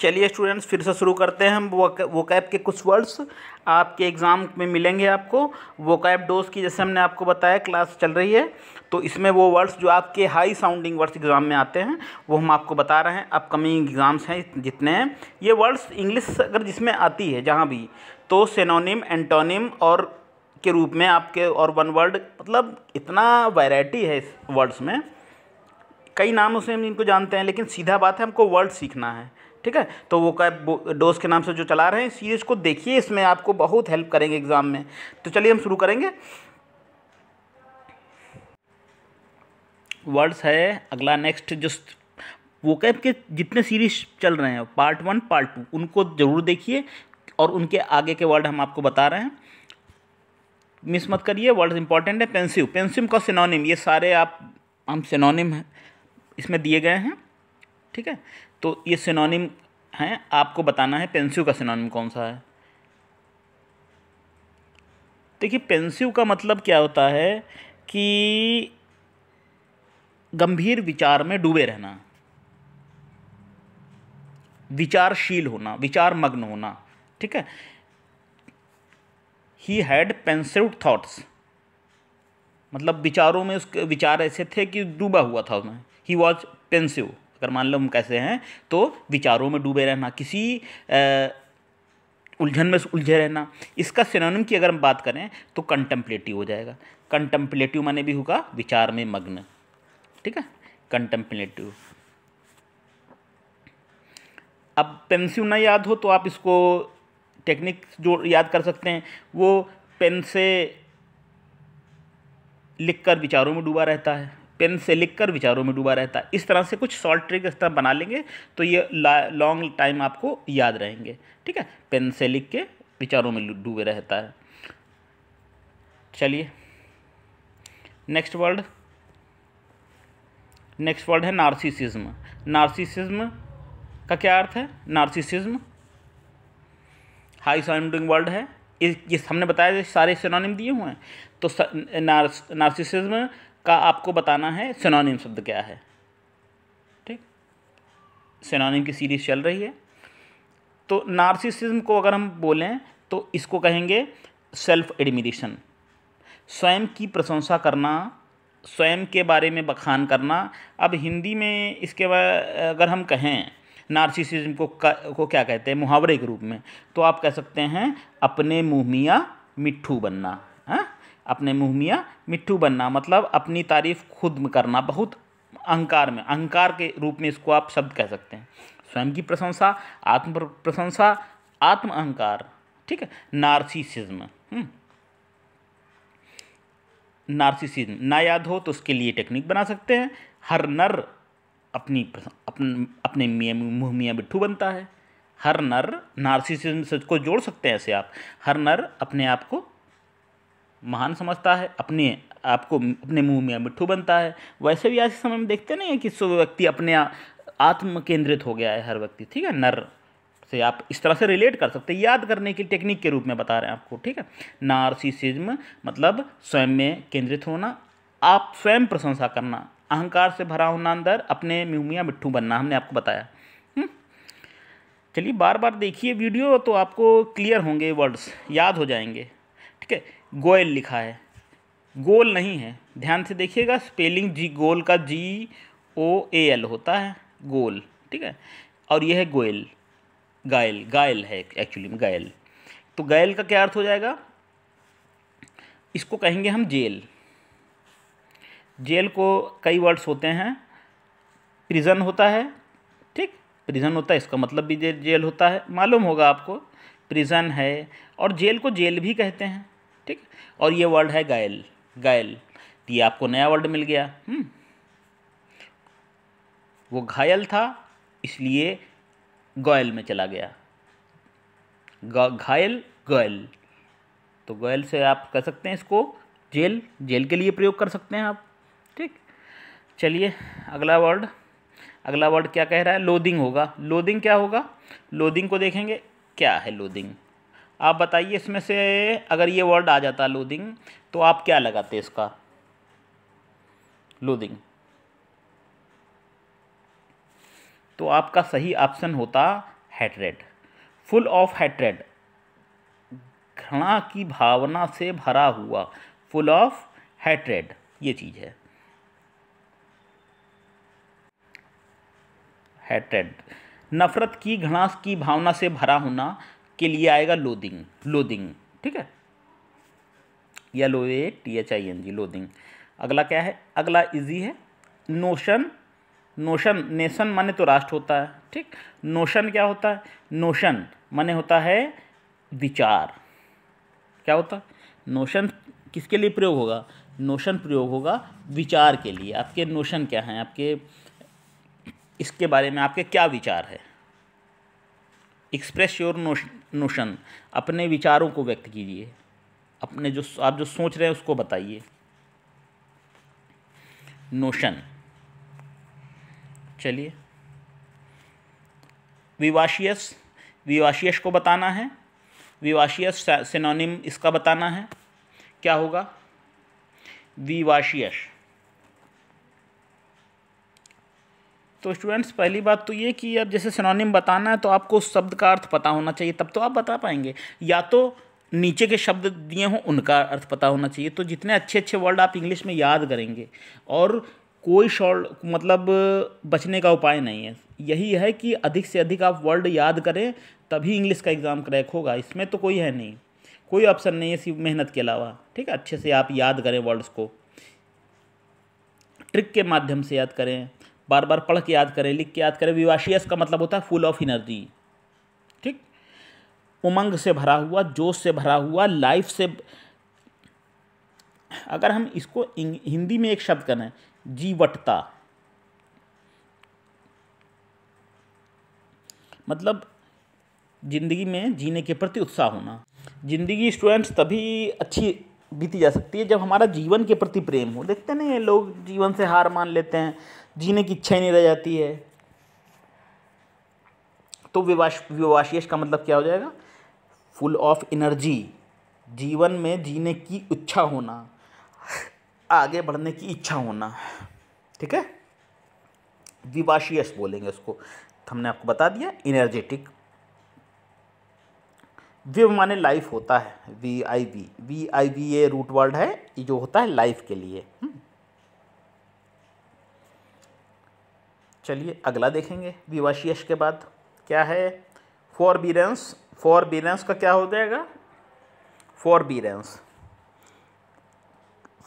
चलिए स्टूडेंट्स फिर से शुरू करते हैं हम वो कैब के कुछ वर्ड्स आपके एग्ज़ाम में मिलेंगे आपको वो कैब डोज की जैसे हमने आपको बताया क्लास चल रही है तो इसमें वो वर्ड्स जो आपके हाई साउंडिंग वर्ड्स एग्ज़ाम में आते हैं वो हम आपको बता रहे हैं अपकमिंग एग्ज़ाम्स हैं जितने हैं ये वर्ड्स इंग्लिश अगर जिसमें आती है जहाँ भी तो सेनोनिम एंटोनिम और के रूप में आपके और वन वर्ड मतलब इतना वैरायटी है इस वर्ड्स में कई नाम से हम इनको जानते हैं लेकिन सीधा बात है हमको वर्ड सीखना है ठीक है तो वो कैब डोज के नाम से जो चला रहे हैं सीरीज़ को देखिए इसमें आपको बहुत हेल्प करेंगे एग्ज़ाम में तो चलिए हम शुरू करेंगे वर्ड्स है अगला नेक्स्ट जो वो कैब के जितने सीरीज चल रहे हैं पार्ट वन पार्ट टू उनको ज़रूर देखिए और उनके आगे के वर्ड हम आपको बता रहे हैं मिस मत करिए वर्ड्स इंपॉर्टेंट है पेंसिव पेंसिव का सिनोनिम ये सारे आप हम सिनोनिम हैं इसमें दिए गए हैं ठीक है तो ये सिनोनिम हैं आपको बताना है पेंसिव का सिनोनिम कौन सा है देखिए पेंसिव का मतलब क्या होता है कि गंभीर विचार में डूबे रहना विचारशील होना विचार मग्न होना ठीक है ही हैड पेंसिव थाट्स मतलब विचारों में उसके विचार ऐसे थे कि डूबा हुआ था उसमें ही वॉज पेंसिव अगर मान लो हम कैसे हैं तो विचारों में डूबे रहना किसी उलझन में उलझे रहना इसका सिनोनिम की अगर हम बात करें तो कंटेम्पलेटिव हो जाएगा कंटेम्पलेटिव माने भी होगा विचार में मग्न ठीक है कंटेम्पलेटिव अब पेंसिव ना याद हो तो आप इसको टेक्निक जो याद कर सकते हैं वो पेन से लिखकर विचारों में डूबा रहता है पेन से लिखकर विचारों में डूबा रहता है इस तरह से कुछ शॉर्ट ट्रिक इस तरह बना लेंगे तो ये लॉन्ग टाइम आपको याद रहेंगे ठीक है पेन से लिख के विचारों में डूबे रहता है चलिए नेक्स्ट वर्ड नेक्स्ट वर्ड है नार्सिसिज्म नार्सिसिज्म का क्या अर्थ है नार्सिसिज्म हाई साउंडिंग वर्ड है इस हमने बताया सारे सिनोनिम दिए हुए हैं तो नार्स नार्सिसिज्म का आपको बताना है सिनोनिम शब्द क्या है ठीक सिनोनिम की सीरीज चल रही है तो नार्सिसिज्म को अगर हम बोलें तो इसको कहेंगे सेल्फ एडमिरेशन स्वयं की प्रशंसा करना स्वयं के बारे में बखान करना अब हिंदी में इसके अगर हम कहें नार्सिसिज्म को को क्या कहते हैं मुहावरे के रूप में तो आप कह सकते हैं अपने मुँह मियाँ मिट्ठू बनना है हाँ? अपने मुँह मियाँ मिट्टू बनना मतलब अपनी तारीफ खुद करना बहुत अहंकार में अहंकार के रूप में इसको आप शब्द कह सकते हैं स्वयं की प्रशंसा आत्म प्रशंसा आत्म अहंकार ठीक है नार्सिसिज्म हम्म। नार्सिसिज्म ना याद हो तो उसके लिए टेक्निक बना सकते हैं हर नर अपनी अपन, अपने मियाँ मुँह मियाँ बिट्ठू बनता है हर नर नार्सिसिज्म से को जोड़ सकते हैं ऐसे आप हर नर अपने आप को महान समझता है अपने आपको अपने मुंह में मिट्ठू बनता है वैसे भी आज के समय में देखते नहीं है कि सो व्यक्ति अपने आत्म केंद्रित हो गया है हर व्यक्ति ठीक है नर से आप इस तरह से रिलेट कर सकते हैं याद करने की टेक्निक के रूप में बता रहे हैं आपको ठीक है नारसीसिज्म मतलब स्वयं में केंद्रित होना आप स्वयं प्रशंसा करना अहंकार से भरा होना अंदर अपने म्यूमिया मिट्ठू बनना हमने आपको बताया हम्म? चलिए बार बार देखिए वीडियो तो आपको क्लियर होंगे वर्ड्स याद हो जाएंगे ठीक है गोयल लिखा है गोल नहीं है ध्यान से देखिएगा स्पेलिंग जी गोल का जी ओ ए एल होता है गोल ठीक है और यह है गोयल गायल गायल है एक्चुअली में गायल तो गायल का क्या अर्थ हो जाएगा इसको कहेंगे हम जेल जेल को कई वर्ड्स होते हैं प्रिजन होता है ठीक प्रिजन होता है इसका मतलब भी जेल होता है मालूम होगा आपको प्रिजन है और जेल को जेल भी कहते हैं ठीक और ये वर्ड है गायल गायल ये आपको नया वर्ड मिल गया हम्म। वो घायल था इसलिए गोयल में चला गया घायल गोयल तो गोयल से आप कर सकते हैं इसको जेल जेल के लिए प्रयोग कर सकते हैं आप ठीक चलिए अगला वर्ड अगला वर्ड क्या कह रहा है लोदिंग होगा लोदिंग क्या होगा लोदिंग को देखेंगे क्या है लोदिंग आप बताइए इसमें से अगर ये वर्ड आ जाता लूदिंग तो आप क्या लगाते इसका लूदिंग तो आपका सही ऑप्शन होता हैट्रेड फुल ऑफ हैट्रेड घृणा की भावना से भरा हुआ फुल ऑफ हैट्रेड ये चीज़ है हैट्रेड नफरत की घृणा की भावना से भरा होना के लिए आएगा लोदिंग लोदिंग ठीक है या L O A T H I N G loathing अगला क्या है अगला इजी है नोशन नोशन नेशन माने तो राष्ट्र होता है ठीक नोशन क्या होता है नोशन माने होता है विचार क्या होता है नोशन किसके लिए प्रयोग होगा नोशन प्रयोग होगा विचार के लिए आपके नोशन क्या हैं आपके इसके बारे में आपके क्या विचार है एक्सप्रेस योर नोशन नोशन अपने विचारों को व्यक्त कीजिए अपने जो आप जो सोच रहे हैं उसको बताइए नोशन चलिए विवाशियस विवाशियस को बताना है विवाशियस सिनोनिम इसका बताना है क्या होगा विवाशियस तो स्टूडेंट्स पहली बात तो ये कि अब जैसे सिनोनिम बताना है तो आपको उस शब्द का अर्थ पता होना चाहिए तब तो आप बता पाएंगे या तो नीचे के शब्द दिए हों उनका अर्थ पता होना चाहिए तो जितने अच्छे अच्छे वर्ड आप इंग्लिश में याद करेंगे और कोई शॉर्ट मतलब बचने का उपाय नहीं है यही है कि अधिक से अधिक आप वर्ड याद करें तभी इंग्लिश का एग्ज़ाम क्रैक होगा इसमें तो कोई है नहीं कोई ऑप्शन नहीं है सिर्फ मेहनत के अलावा ठीक है अच्छे से आप याद करें वर्ड्स को ट्रिक के माध्यम से याद करें बार बार पढ़ के याद करें लिख के याद करें विवाशियस का मतलब होता है फुल ऑफ एनर्जी ठीक उमंग से भरा हुआ जोश से भरा हुआ लाइफ से अगर हम इसको हिंदी में एक शब्द करें जीवटता मतलब ज़िंदगी में जीने के प्रति उत्साह होना ज़िंदगी स्टूडेंट्स तभी अच्छी बीती जा सकती है जब हमारा जीवन के प्रति प्रेम हो देखते हैं लोग जीवन से हार मान लेते हैं जीने की इच्छा ही नहीं रह जाती है तो विवाश विवाशियश का मतलब क्या हो जाएगा फुल ऑफ एनर्जी जीवन में जीने की इच्छा होना आगे बढ़ने की इच्छा होना ठीक है विवाशियस बोलेंगे उसको हमने आपको बता दिया इनर्जेटिक विव माने लाइफ होता है V I V V I V ये रूट वर्ड है ये जो होता है लाइफ के लिए चलिए अगला देखेंगे यश के बाद क्या है बीरेंस फॉर बीरेंस का क्या हो जाएगा बीरेंस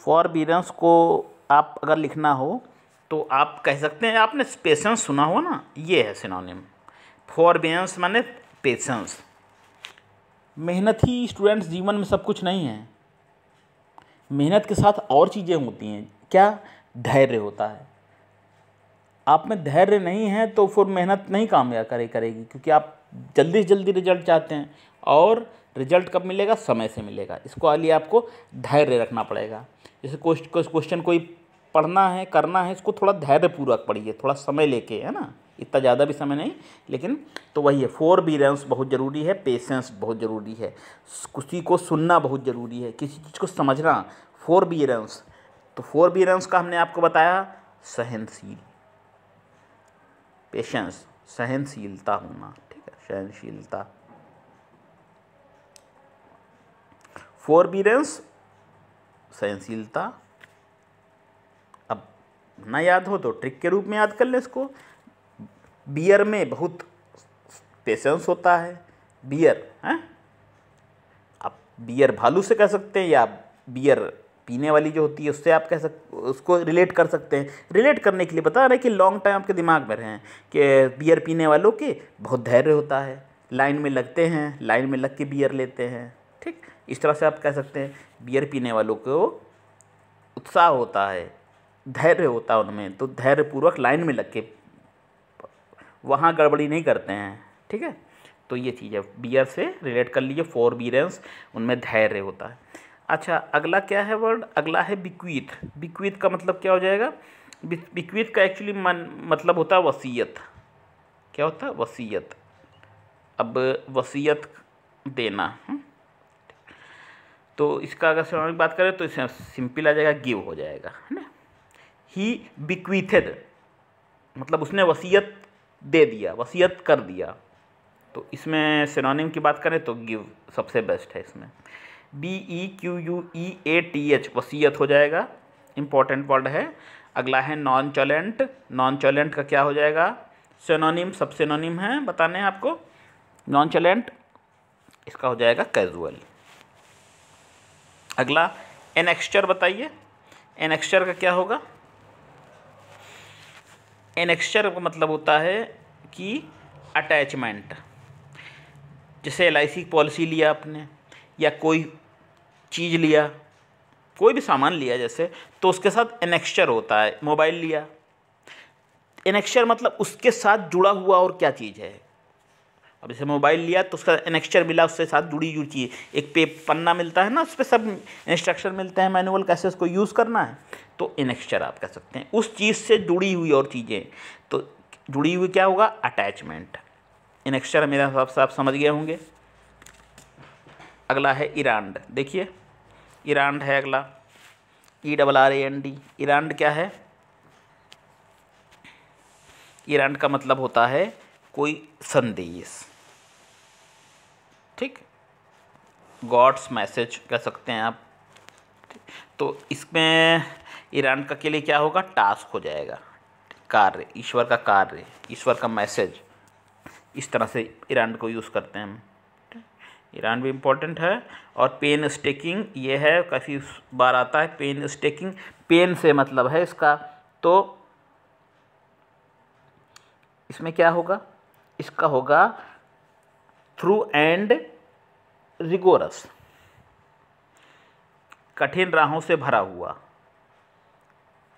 फॉर बीरेंस को आप अगर लिखना हो तो आप कह सकते हैं आपने पेशेंस सुना हो ना ये है सिनोनिम बीरेंस माने पेशेंस मेहनत ही स्टूडेंट्स जीवन में सब कुछ नहीं है मेहनत के साथ और चीज़ें होती हैं क्या धैर्य होता है आप में धैर्य नहीं है तो फिर मेहनत नहीं कामयाब करे करेगी क्योंकि आप जल्दी से जल्दी रिजल्ट चाहते हैं और रिजल्ट कब मिलेगा समय से मिलेगा इसको लिए आपको धैर्य रखना पड़ेगा जैसे क्वेश्चन कोई पढ़ना है करना है इसको थोड़ा धैर्यपूर्वक पढ़िए थोड़ा समय लेके है ना इतना ज़्यादा भी समय नहीं लेकिन तो वही है फोर बीरेंस बहुत ज़रूरी है पेशेंस बहुत ज़रूरी है किसी को सुनना बहुत ज़रूरी है किसी चीज़ को समझना फोर बीरेंस तो फोर बीरेंस का हमने आपको बताया सहनशील पेशेंस सहनशीलता होना ठीक है सहनशीलता फोरबीरेंस सहनशीलता अब ना याद हो तो ट्रिक के रूप में याद कर लें इसको बियर में बहुत पेशेंस होता है बियर हैं आप बियर भालू से कह सकते हैं या बियर पीने वाली जो होती है उससे आप कह सक उसको रिलेट कर सकते हैं रिलेट करने के लिए बता रहे हैं कि लॉन्ग टाइम आपके दिमाग में रहें कि बियर पीने वालों के बहुत धैर्य होता है लाइन में लगते हैं लाइन में लग के बियर लेते हैं ठीक इस तरह से आप कह सकते हैं बियर पीने वालों को उत्साह होता है धैर्य होता है उनमें तो धैर्यपूर्वक लाइन में लग के वहाँ गड़बड़ी नहीं करते हैं ठीक है तो ये चीज़ है बियर से रिलेट कर लीजिए फोर बीरेंस उनमें धैर्य होता है अच्छा अगला क्या है वर्ड अगला है बिक्वीत बिक्वीत का मतलब क्या हो जाएगा बिक्वीत का एक्चुअली मन मतलब होता है वसीयत क्या होता है वसीयत अब वसीयत देना हम्म? तो इसका अगर सिनोनिम बात करें तो इसमें सिंपल आ जाएगा गिव हो जाएगा है ना ही बिक्वीथेड मतलब उसने वसीयत दे दिया वसीयत कर दिया तो इसमें सिनोनिम की बात करें तो गिव सबसे बेस्ट है इसमें B E Q U E A T H वसीयत हो जाएगा इंपॉर्टेंट वर्ड है अगला है नॉन चॉलेंट नॉन चॉलेंट का क्या हो जाएगा सेनोनिम सब सेनोनिम है बताने हैं आपको नॉन चॉलेंट इसका हो जाएगा कैजुअल अगला एनेक्स्चर बताइए एनेक्स्चर का क्या होगा एनेक्स्चर का मतलब होता है कि अटैचमेंट जैसे एल पॉलिसी लिया आपने या कोई चीज़ लिया कोई भी सामान लिया जैसे तो उसके साथ एनेक्स्चर होता है मोबाइल लिया एनेक्स्चर मतलब उसके साथ जुड़ा हुआ और क्या चीज़ है अब जैसे मोबाइल लिया तो उसका एनेक्स्चर मिला उसके साथ जुड़ी हुई चीज़ एक पे पन्ना मिलता है ना उस पर सब इंस्ट्रक्शन मिलते हैं मैनुअल कैसे उसको यूज़ करना है तो इनेक्स्चर आप कह सकते हैं उस चीज़ से जुड़ी हुई और चीज़ें तो जुड़ी हुई क्या होगा अटैचमेंट इनेक्स्चर मेरे हिसाब से आप समझ गए होंगे अगला है इरांड देखिए ईरान है अगला E double R A N D errand क्या है ईरान का मतलब होता है कोई संदेश ठीक गॉड्स मैसेज कह सकते हैं आप तो इसमें ईरान का के लिए क्या होगा टास्क हो जाएगा कार्य ईश्वर का कार्य ईश्वर का मैसेज इस तरह से ईरान को यूज़ करते हैं हम ईरान भी इम्पोर्टेंट है और पेन स्टेकिंग ये है काफ़ी बार आता है पेन स्टेकिंग पेन से मतलब है इसका तो इसमें क्या होगा इसका होगा थ्रू एंड रिगोरस कठिन राहों से भरा हुआ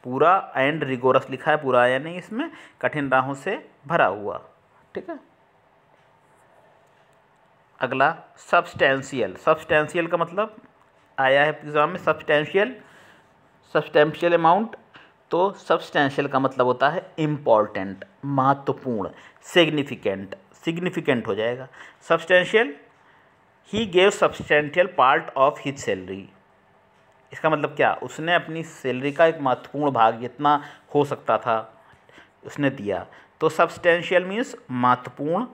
पूरा एंड रिगोरस लिखा है पूरा आया नहीं इसमें कठिन राहों से भरा हुआ ठीक है अगला सब्सटैंशियल सब्सटैंशियल का मतलब आया है एग्ज़ाम में सब्सटैंशियल सब्सटेंशियल अमाउंट तो सब्सटेंशियल का मतलब होता है इम्पॉर्टेंट महत्वपूर्ण सिग्निफिकेंट सिग्निफिकेंट हो जाएगा substantial he gave substantial part of his salary इसका मतलब क्या उसने अपनी सैलरी का एक महत्वपूर्ण भाग जितना हो सकता था उसने दिया तो सब्सटेंशियल मीन्स महत्वपूर्ण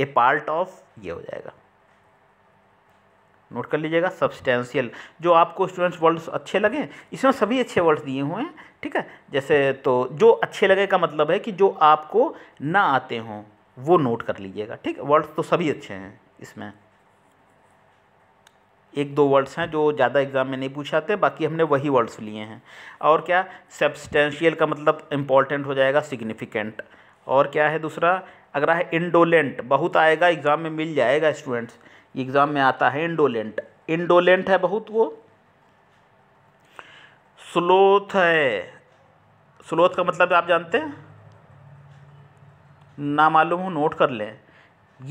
ए पार्ट ऑफ ये हो जाएगा नोट कर लीजिएगा सब्सटैंशियल जो आपको स्टूडेंट्स वर्ड्स अच्छे लगे इसमें सभी अच्छे वर्ड्स दिए हुए हैं ठीक है जैसे तो जो अच्छे लगे का मतलब है कि जो आपको ना आते हों वो नोट कर लीजिएगा ठीक वर्ड्स तो सभी अच्छे हैं इसमें एक दो वर्ड्स हैं जो ज़्यादा एग्जाम में नहीं पूछाते बाकी हमने वही वर्ड्स लिए हैं और क्या सब्सटेंशियल का मतलब इम्पॉर्टेंट हो जाएगा सिग्निफिकेंट और क्या है दूसरा अगर है इंडोलेंट बहुत आएगा एग्ज़ाम में मिल जाएगा स्टूडेंट्स एग्ज़ाम में आता है इंडोलेंट इंडोलेंट है बहुत वो स्लोथ है स्लोथ का मतलब आप जानते हैं ना मालूम हो नोट कर लें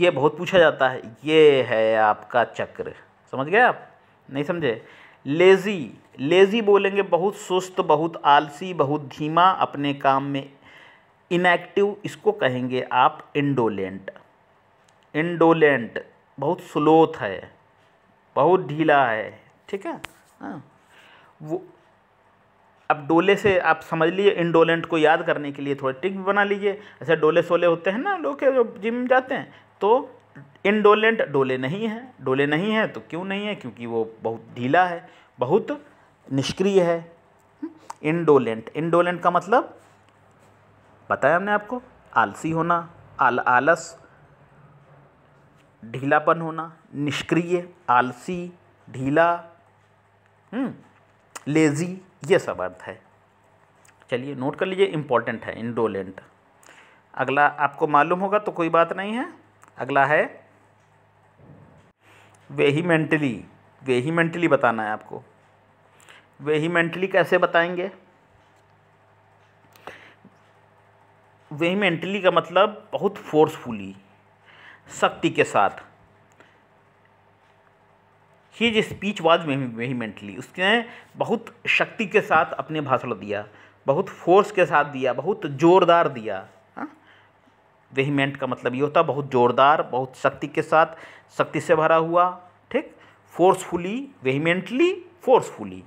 ये बहुत पूछा जाता है ये है आपका चक्र समझ गए आप नहीं समझे लेज़ी लेज़ी बोलेंगे बहुत सुस्त बहुत आलसी बहुत धीमा अपने काम में इनएक्टिव इसको कहेंगे आप इंडोलेंट इंडोलेंट बहुत स्लोथ है बहुत ढीला है ठीक है हाँ। वो अब डोले से आप समझ लिए इंडोलेंट को याद करने के लिए थोड़ा टिक बना लीजिए ऐसे डोले सोले होते हैं ना लोग के जो जिम जाते हैं तो इंडोलेंट डोले नहीं है डोले नहीं है तो क्यों नहीं है क्योंकि वो बहुत ढीला है बहुत निष्क्रिय है इंडोलेंट इंडोलेंट का मतलब बताया हमने आपको आलसी होना आल आलस ढीलापन होना निष्क्रिय आलसी ढीला हम्म, लेज़ी ये सब अर्थ है चलिए नोट कर लीजिए इम्पोर्टेंट है इंडोलेंट अगला आपको मालूम होगा तो कोई बात नहीं है अगला है वेहीमेंटली वेहीमेंटली बताना है आपको वेहीमेंटली कैसे बताएंगे वेहीमेंटली का मतलब बहुत फोर्सफुली सख्ती के साथ ही स्पीच वाज वेहीमेंटली उसने बहुत शक्ति के साथ अपने भाषण दिया बहुत फोर्स के साथ दिया बहुत ज़ोरदार दिया वेहीमेंट हाँ? का मतलब ये होता बहुत ज़ोरदार बहुत शक्ति के साथ शक्ति से भरा हुआ ठीक फोर्सफुली वेहीमेंटली फोर्सफुली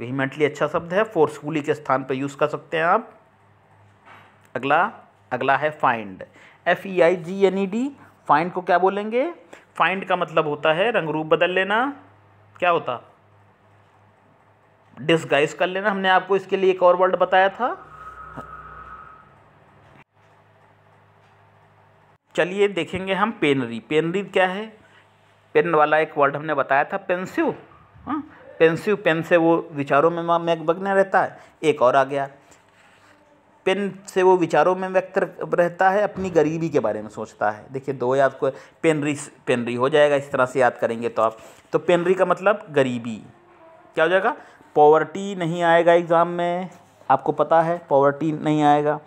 वेहीमेंटली अच्छा शब्द है फोर्सफुली के स्थान पर यूज़ कर सकते हैं आप अगला अगला है feigned F E I G N E D feigned को क्या बोलेंगे फाइंड का मतलब होता है रंग रूप बदल लेना क्या होता डिस्गाइज कर लेना हमने आपको इसके लिए एक और वर्ड बताया था चलिए देखेंगे हम पेनरी पेनरी क्या है पेन वाला एक वर्ड हमने बताया था पेंसिव पेंसिव पेन से वो विचारों में मैग रहता है एक और आ गया पेन से वो विचारों में व्यक्त रहता है अपनी गरीबी के बारे में सोचता है देखिए दो याद को पेनरी पेनरी हो जाएगा इस तरह से याद करेंगे तो आप तो पेनरी का मतलब गरीबी क्या हो जाएगा पॉवर्टी नहीं आएगा एग्ज़ाम में आपको पता है पॉवर्टी नहीं आएगा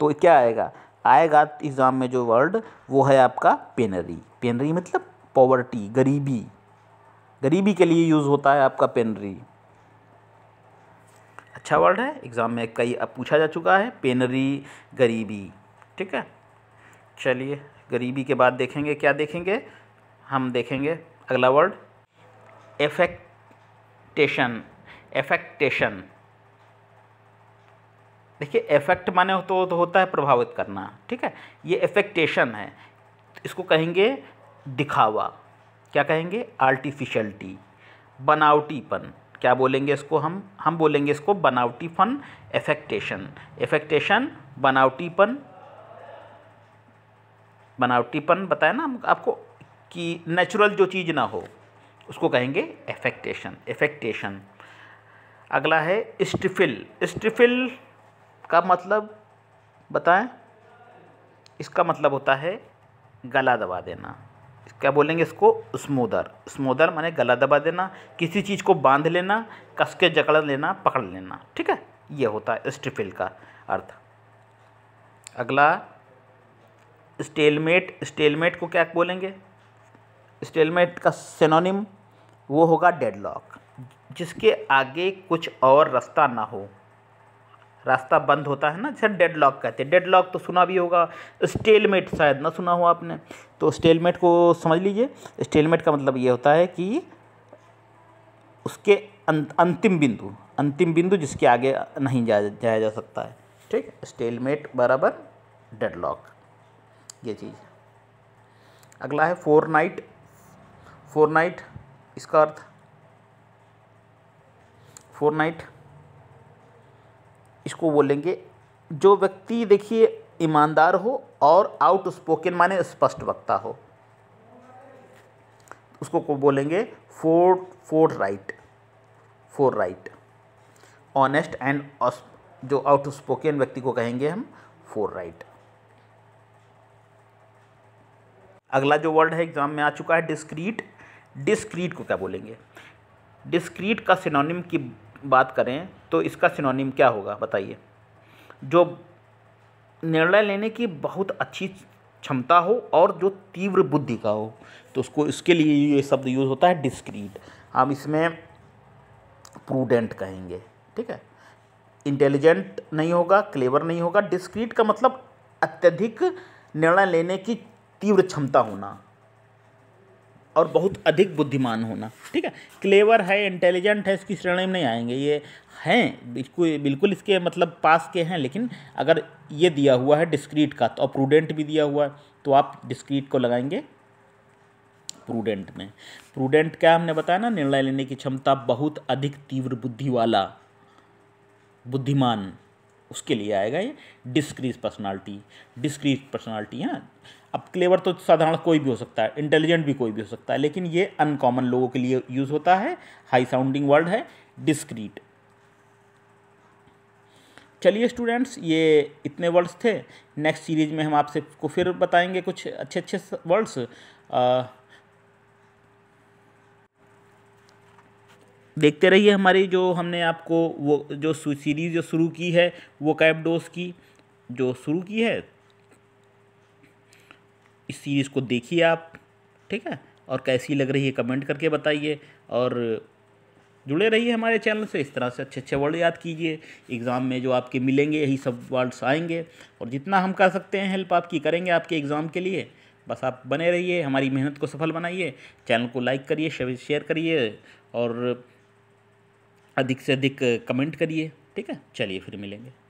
तो क्या आएगा आएगा एग्ज़ाम में जो वर्ड वो है आपका पेनरी पेनरी मतलब पॉवर्टी गरीबी गरीबी के लिए यूज़ होता है आपका पेनरी अच्छा वर्ड है एग्ज़ाम में कई अब पूछा जा चुका है पेनरी गरीबी ठीक है चलिए गरीबी के बाद देखेंगे क्या देखेंगे हम देखेंगे अगला वर्ड एफेक्टेशन एफेक्टेशन देखिए एफेक्ट माने तो, तो होता है प्रभावित करना ठीक है ये एफेक्टेशन है इसको कहेंगे दिखावा क्या कहेंगे आर्टिफिशलिटी बनावटीपन क्या बोलेंगे इसको हम हम बोलेंगे इसको बनावटीपन एफेक्टेशन एफेक्टेशन बनावटीपन बनावटीपन बताया ना आपको कि नेचुरल जो चीज़ ना हो उसको कहेंगे एफेक्टेशन एफेक्टेशन अगला है स्टिफिल स्टिफिल का मतलब बताएं इसका मतलब होता है गला दबा देना क्या बोलेंगे इसको स्मूदर स्मूदर माने गला दबा देना किसी चीज़ को बांध लेना कस के जकड़ लेना पकड़ लेना ठीक है ये होता है स्टिफिल का अर्थ अगला स्टेलमेट स्टेलमेट को क्या बोलेंगे स्टेलमेट का सेनोनिम वो होगा डेडलॉक जिसके आगे कुछ और रास्ता ना हो रास्ता बंद होता है ना जैसे डेड लॉक कहते हैं डेड लॉक तो सुना भी होगा स्टेलमेट शायद ना सुना हो आपने तो स्टेलमेट को समझ लीजिए स्टेलमेट का मतलब ये होता है कि उसके अं-, अंतिम बिंदु अंतिम बिंदु जिसके आगे नहीं जाया जाया जा सकता है ठीक है स्टेलमेट बराबर डेड लॉक ये चीज़ अगला है फोर नाइट फोर नाइट इसका अर्थ फोर नाइट इसको बोलेंगे जो व्यक्ति देखिए ईमानदार हो और आउट स्पोकन माने स्पष्ट वक्ता हो उसको को बोलेंगे for forthright forthright honest and जो आउट स्पोकन व्यक्ति को कहेंगे हम फोर राइट अगला जो वर्ड है एग्जाम में आ चुका है डिस्क्रीट डिस्क्रीट को क्या बोलेंगे डिस्क्रीट का सिनोनिम की बात करें तो इसका सिनोनिम क्या होगा बताइए जो निर्णय लेने की बहुत अच्छी क्षमता हो और जो तीव्र बुद्धि का हो तो उसको इसके लिए ये शब्द यूज़ होता है डिस्क्रीट हम इसमें प्रूडेंट कहेंगे ठीक है इंटेलिजेंट नहीं होगा क्लेवर नहीं होगा डिस्क्रीट का मतलब अत्यधिक निर्णय लेने की तीव्र क्षमता होना और बहुत अधिक बुद्धिमान होना ठीक है क्लेवर है इंटेलिजेंट है इसकी श्रेणी में नहीं आएंगे ये हैं बिल्कुल बिल्कुल इसके मतलब पास के हैं लेकिन अगर ये दिया हुआ है डिस्क्रीट का तो प्रूडेंट भी दिया हुआ है तो आप डिस्क्रीट को लगाएंगे प्रूडेंट में प्रूडेंट क्या हमने बताया ना निर्णय लेने की क्षमता बहुत अधिक तीव्र बुद्धि वाला बुद्धिमान उसके लिए आएगा ये डिस्क्रीज पर्सनालिटी डिस्क्रीज पर्सनालिटी हाँ अब क्लेवर तो साधारण कोई भी हो सकता है इंटेलिजेंट भी कोई भी हो सकता है लेकिन ये अनकॉमन लोगों के लिए यूज होता है हाई साउंडिंग वर्ड है डिस्क्रीट चलिए स्टूडेंट्स ये इतने वर्ड्स थे नेक्स्ट सीरीज में हम आपसे को फिर बताएंगे कुछ अच्छे अच्छे वर्ड्स देखते रहिए हमारी जो हमने आपको वो जो सीरीज़ जो शुरू की है वो कैपडोस की जो शुरू की है इस सीरीज़ को देखिए आप ठीक है और कैसी लग रही है कमेंट करके बताइए और जुड़े रहिए हमारे चैनल से इस तरह से अच्छे अच्छे वर्ड याद कीजिए एग्ज़ाम में जो आपके मिलेंगे यही सब वर्ड्स आएंगे और जितना हम कर सकते हैं हेल्प आपकी करेंगे आपके एग्ज़ाम के लिए बस आप बने रहिए हमारी मेहनत को सफल बनाइए चैनल को लाइक करिए शेयर करिए और अधिक से अधिक कमेंट करिए ठीक है चलिए फिर मिलेंगे